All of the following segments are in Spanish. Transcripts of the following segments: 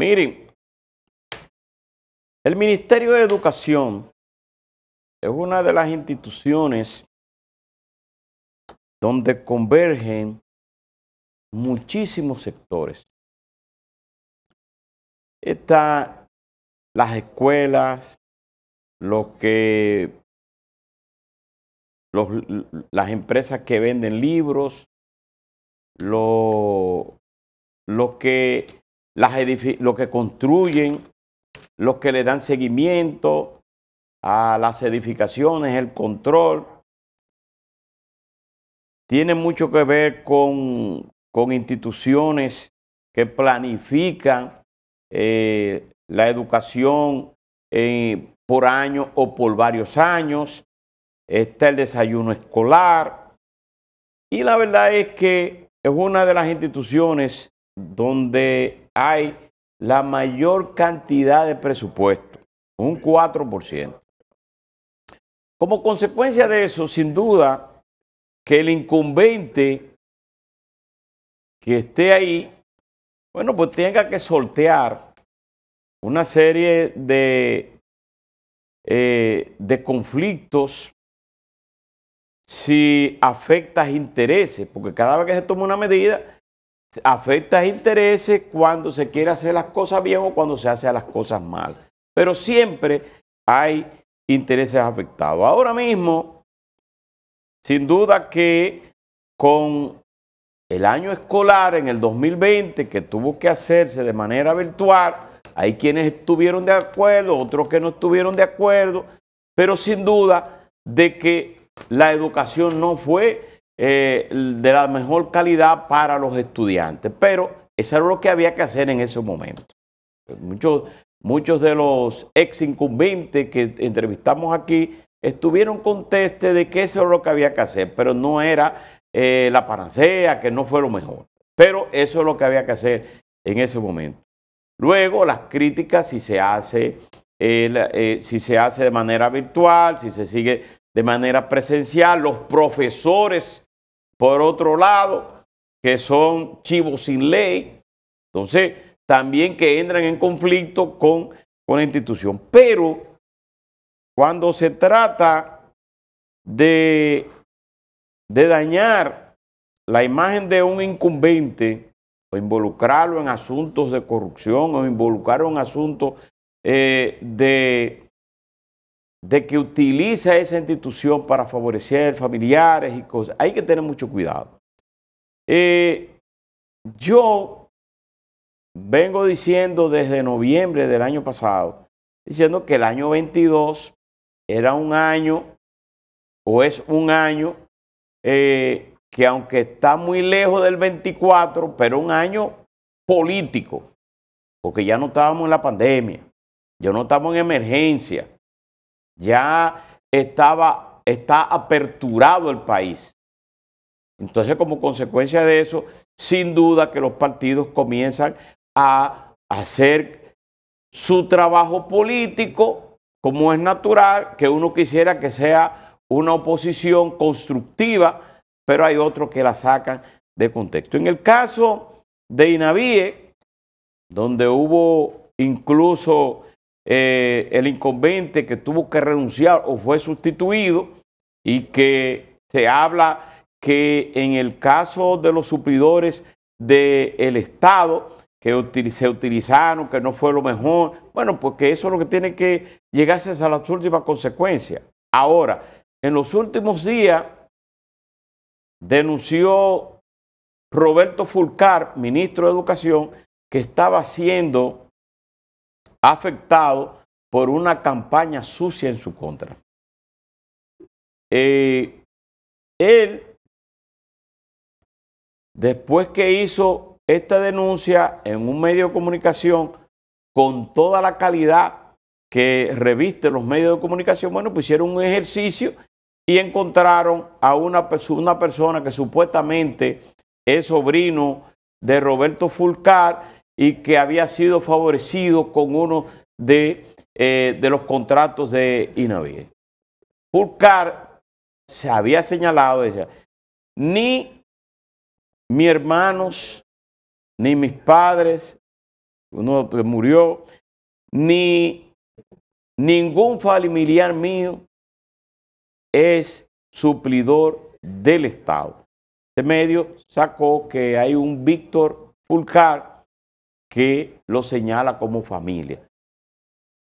Miren, el Ministerio de Educación es una de las instituciones donde convergen muchísimos sectores. Están las escuelas, lo que, las empresas que venden libros, lo, lo que las lo que construyen, los que le dan seguimiento a las edificaciones, el control. Tiene mucho que ver con, instituciones que planifican eh, la educación eh, por año o por varios años. Está el desayuno escolar. Y la verdad es que es una de las instituciones donde hay la mayor cantidad de presupuesto, un 4%. Como consecuencia de eso, sin duda, que el incumbente que esté ahí, bueno, pues tenga que sortear una serie de, eh, de conflictos si afectas intereses, porque cada vez que se toma una medida, afecta intereses cuando se quiere hacer las cosas bien o cuando se hace las cosas mal. Pero siempre hay intereses afectados. Ahora mismo, sin duda que con el año escolar en el 2020 que tuvo que hacerse de manera virtual, hay quienes estuvieron de acuerdo, otros que no estuvieron de acuerdo, pero sin duda de que la educación no fue eh, de la mejor calidad para los estudiantes. Pero eso era lo que había que hacer en ese momento. Muchos, muchos de los ex incumbentes que entrevistamos aquí estuvieron conteste de que eso era lo que había que hacer, pero no era eh, la panacea, que no fue lo mejor. Pero eso es lo que había que hacer en ese momento. Luego, las críticas, si se hace, eh, si se hace de manera virtual, si se sigue de manera presencial, los profesores por otro lado, que son chivos sin ley, entonces también que entran en conflicto con, con la institución. Pero cuando se trata de, de dañar la imagen de un incumbente o involucrarlo en asuntos de corrupción o involucrarlo en asuntos eh, de de que utiliza esa institución para favorecer familiares y cosas. Hay que tener mucho cuidado. Eh, yo vengo diciendo desde noviembre del año pasado, diciendo que el año 22 era un año o es un año eh, que aunque está muy lejos del 24, pero un año político, porque ya no estábamos en la pandemia, ya no estamos en emergencia, ya estaba, está aperturado el país. Entonces, como consecuencia de eso, sin duda que los partidos comienzan a hacer su trabajo político, como es natural, que uno quisiera que sea una oposición constructiva, pero hay otros que la sacan de contexto. En el caso de INAVIE, donde hubo incluso eh, el incumbente que tuvo que renunciar o fue sustituido y que se habla que en el caso de los suplidores del Estado que se utilizaron, que no fue lo mejor, bueno, porque pues eso es lo que tiene que llegarse a las últimas consecuencias. Ahora, en los últimos días denunció Roberto Fulcar, ministro de Educación, que estaba haciendo afectado por una campaña sucia en su contra. Eh, él, después que hizo esta denuncia en un medio de comunicación con toda la calidad que reviste los medios de comunicación, bueno, pusieron un ejercicio y encontraron a una persona que supuestamente es sobrino de Roberto Fulcar y que había sido favorecido con uno de, eh, de los contratos de INAVIE. Fulcar se había señalado, ni mis hermanos, ni mis padres, uno que murió, ni ningún familiar mío es suplidor del Estado. De medio sacó que hay un Víctor Fulcar que lo señala como familia.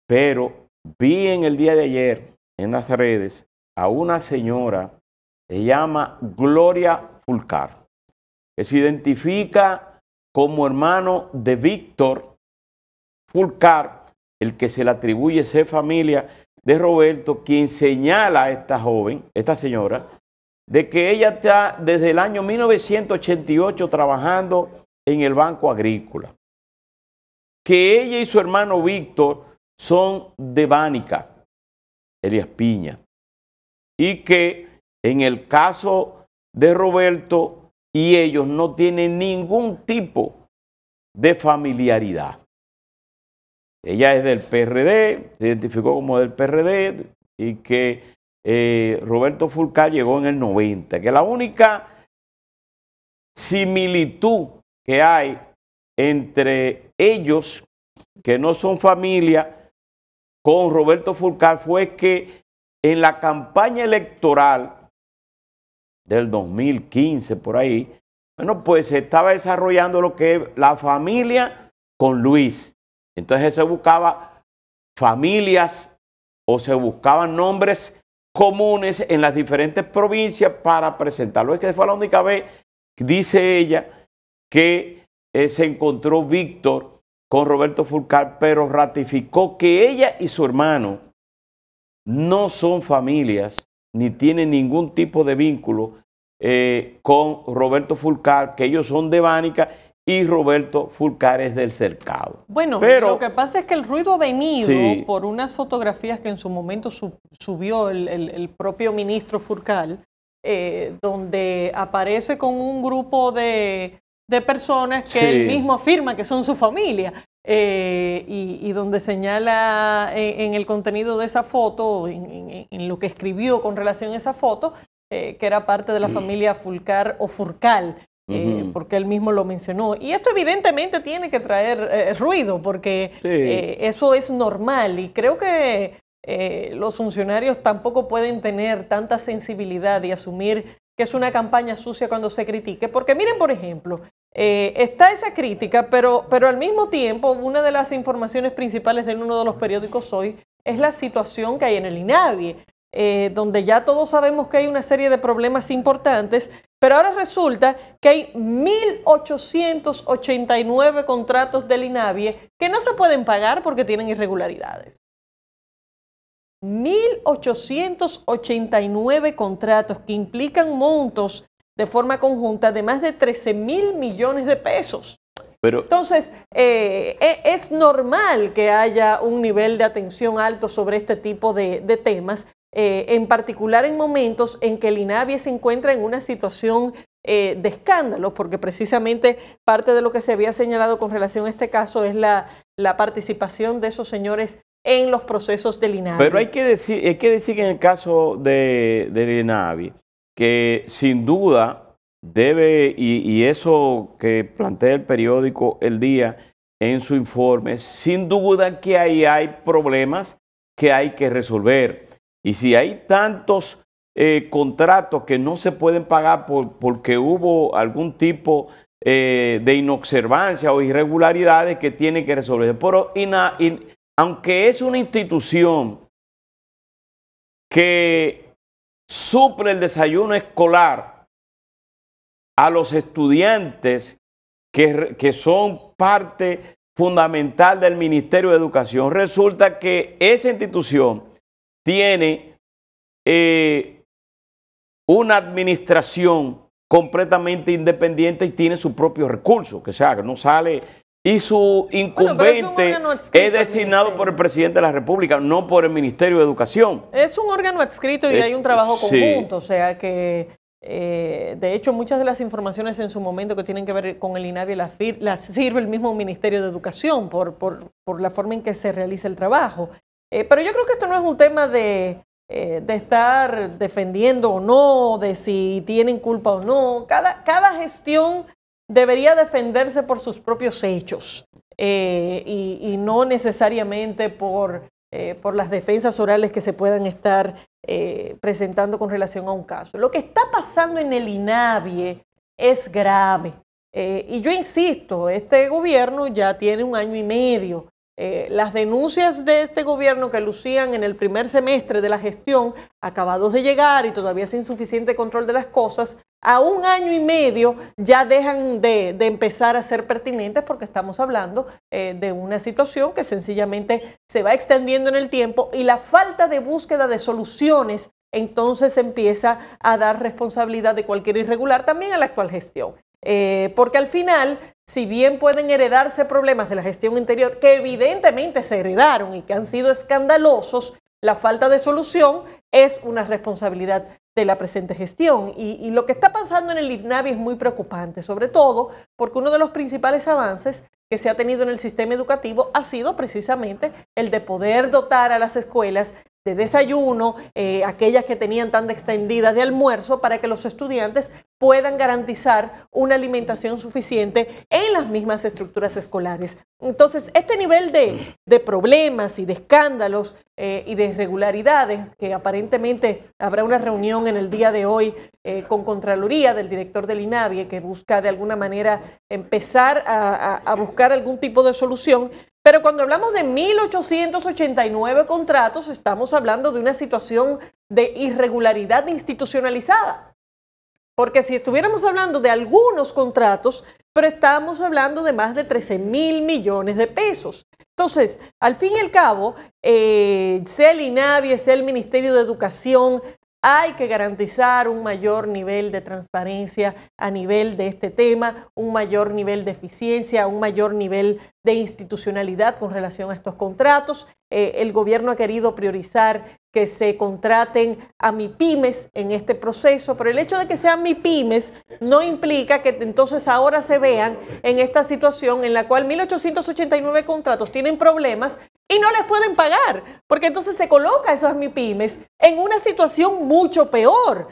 Pero vi en el día de ayer en las redes a una señora, se llama Gloria Fulcar, que se identifica como hermano de Víctor Fulcar, el que se le atribuye ser familia de Roberto, quien señala a esta joven, esta señora, de que ella está desde el año 1988 trabajando en el Banco Agrícola que ella y su hermano Víctor son de Bánica, Elias Piña, y que en el caso de Roberto y ellos no tienen ningún tipo de familiaridad. Ella es del PRD, se identificó como del PRD y que eh, Roberto Fulca llegó en el 90, que la única similitud que hay entre ellos, que no son familia, con Roberto Fulcar fue que en la campaña electoral del 2015, por ahí, bueno, pues se estaba desarrollando lo que es la familia con Luis. Entonces se buscaba familias o se buscaban nombres comunes en las diferentes provincias para presentarlo. Es que fue la única vez, dice ella, que se encontró Víctor con Roberto Fulcar, pero ratificó que ella y su hermano no son familias ni tienen ningún tipo de vínculo eh, con Roberto Fulcar, que ellos son de Bánica y Roberto Fulcar es del cercado. Bueno, Pero, lo que pasa es que el ruido ha venido por unas fotografías que en su momento subió el, propio ministro Fulcar, eh, donde aparece con un grupo de de personas que él mismo afirma que son su familia. Eh, y, donde señala en, el contenido de esa foto, en, lo que escribió con relación a esa foto, eh, que era parte de la mm. familia Fulcar o Furcal, eh, porque él mismo lo mencionó. Y esto evidentemente tiene que traer ruido, porque eso es normal y creo que los funcionarios tampoco pueden tener tanta sensibilidad y asumir que es una campaña sucia cuando se critique. Porque miren, por ejemplo, eh, está esa crítica, pero, pero al mismo tiempo una de las informaciones principales de uno de los periódicos hoy es la situación que hay en el INAVI, eh, donde ya todos sabemos que hay una serie de problemas importantes, pero ahora resulta que hay 1.889 contratos del INAVI que no se pueden pagar porque tienen irregularidades. 1.889 contratos que implican montos de forma conjunta de más de 13 mil millones de pesos. Entonces, eh, e, es normal que haya un nivel de atención alto sobre este tipo de, temas, eh, en particular en momentos en que el INAVI se encuentra en una situación eh, de escándalo, porque precisamente parte de lo que se había señalado con relación a este caso es la, la participación de esos señores en los procesos del INAVI. Pero hay que decir, hay que decir en el caso de, del INAVI, que sin duda debe, y, eso que plantea el periódico El Día en su informe, sin duda que ahí hay problemas que hay que resolver. Y si hay tantos eh, contratos que no se pueden pagar porque hubo algún tipo eh, de inobservancia o irregularidades que tiene que resolverse. Pero ina, aunque es una institución que suple el desayuno escolar a los estudiantes que, son parte fundamental del Ministerio de Educación, resulta que esa institución tiene eh, una administración completamente independiente y tiene sus propios recursos, que sea, que no sale y su incumbente es, designado por el presidente de la República, no por el Ministerio de Educación. Es un órgano adscrito y eh, hay un trabajo conjunto, o sea que eh, de hecho muchas de las informaciones en su momento que tienen que ver con el INAVI las, las sirve el mismo Ministerio de Educación por, por, por, la forma en que se realiza el trabajo. Eh, pero yo creo que esto no es un tema de, estar defendiendo o no, de si tienen culpa o no. Cada, cada gestión debería defenderse por sus propios hechos eh, y, no necesariamente eh, por, las defensas orales que se puedan estar eh, presentando con relación a un caso. Lo que está pasando en el INAVIE es grave. y yo insisto, este gobierno ya tiene un año y medio eh, las denuncias de este gobierno que lucían en el primer semestre de la gestión, acabados de llegar y todavía sin suficiente control de las cosas, a un año y medio ya dejan de, empezar a ser pertinentes porque estamos hablando eh, de una situación que sencillamente se va extendiendo en el tiempo y la falta de búsqueda de soluciones entonces empieza a dar responsabilidad de cualquier irregular también a la actual gestión. Eh, porque al final, si bien pueden heredarse problemas de la gestión interior, que evidentemente se heredaron y que han sido escandalosos, la falta de solución es una responsabilidad de la presente gestión. Y, lo que está pasando en el INAVI es muy preocupante, sobre todo porque uno de los principales avances que se ha tenido en el sistema educativo ha sido precisamente el de poder dotar a las escuelas de desayuno, eh, aquellas que tenían tan extendida de almuerzo, para que los estudiantes puedan garantizar una alimentación suficiente en las mismas estructuras escolares. Entonces, este nivel de, problemas y de escándalos eh, y de irregularidades, que aparentemente habrá una reunión en el día de hoy eh, con Contraloría del director del INAVIE, que busca de alguna manera empezar a, buscar algún tipo de solución. Pero cuando hablamos de 1.889 contratos, estamos hablando de una situación de irregularidad institucionalizada. Porque si estuviéramos hablando de algunos contratos, pero estamos hablando de más de 13 mil millones de pesos. Entonces, al fin y al cabo, eh, sea el INAVI, sea el Ministerio de Educación, hay que garantizar un mayor nivel de transparencia a nivel de este tema, un mayor nivel de eficiencia, un mayor nivel de institucionalidad con relación a estos contratos. Eh, el gobierno ha querido priorizar que se contraten a mi pymes en este proceso, pero el hecho de que sean pymes no implica que entonces ahora se vean en esta situación en la cual 1.889 contratos tienen problemas y no les pueden pagar, porque entonces se coloca a esos pymes en una situación mucho peor.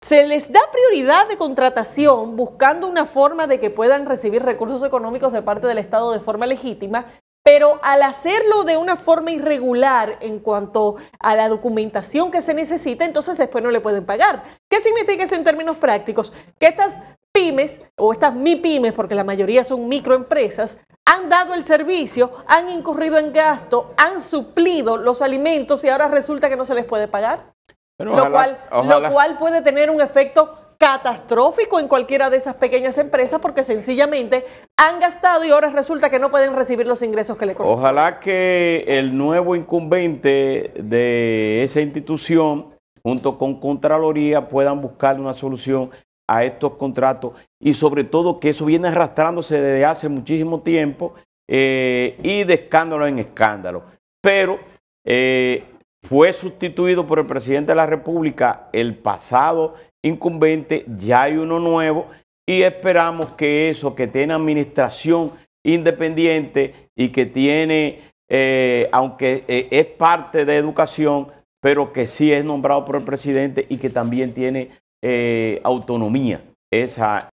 Se les da prioridad de contratación buscando una forma de que puedan recibir recursos económicos de parte del Estado de forma legítima pero al hacerlo de una forma irregular en cuanto a la documentación que se necesita, entonces después no le pueden pagar. ¿Qué significa eso en términos prácticos? Que estas pymes o estas pymes, porque la mayoría son microempresas, han dado el servicio, han incurrido en gasto, han suplido los alimentos y ahora resulta que no se les puede pagar. lo, cual, lo cual puede tener un efecto catastrófico en cualquiera de esas pequeñas empresas porque sencillamente han gastado y ahora resulta que no pueden recibir los ingresos que le corresponden. Ojalá que el nuevo incumbente de esa institución, junto con Contraloría, puedan buscar una solución a estos contratos y sobre todo que eso viene arrastrándose desde hace muchísimo tiempo eh, y de escándalo en escándalo. Pero eh, fue sustituido por el presidente de la República el pasado incumbente, ya hay uno nuevo y esperamos que eso que tiene administración independiente y que tiene, eh, aunque eh, es parte de educación, pero que sí es nombrado por el presidente y que también tiene eh, autonomía. Esa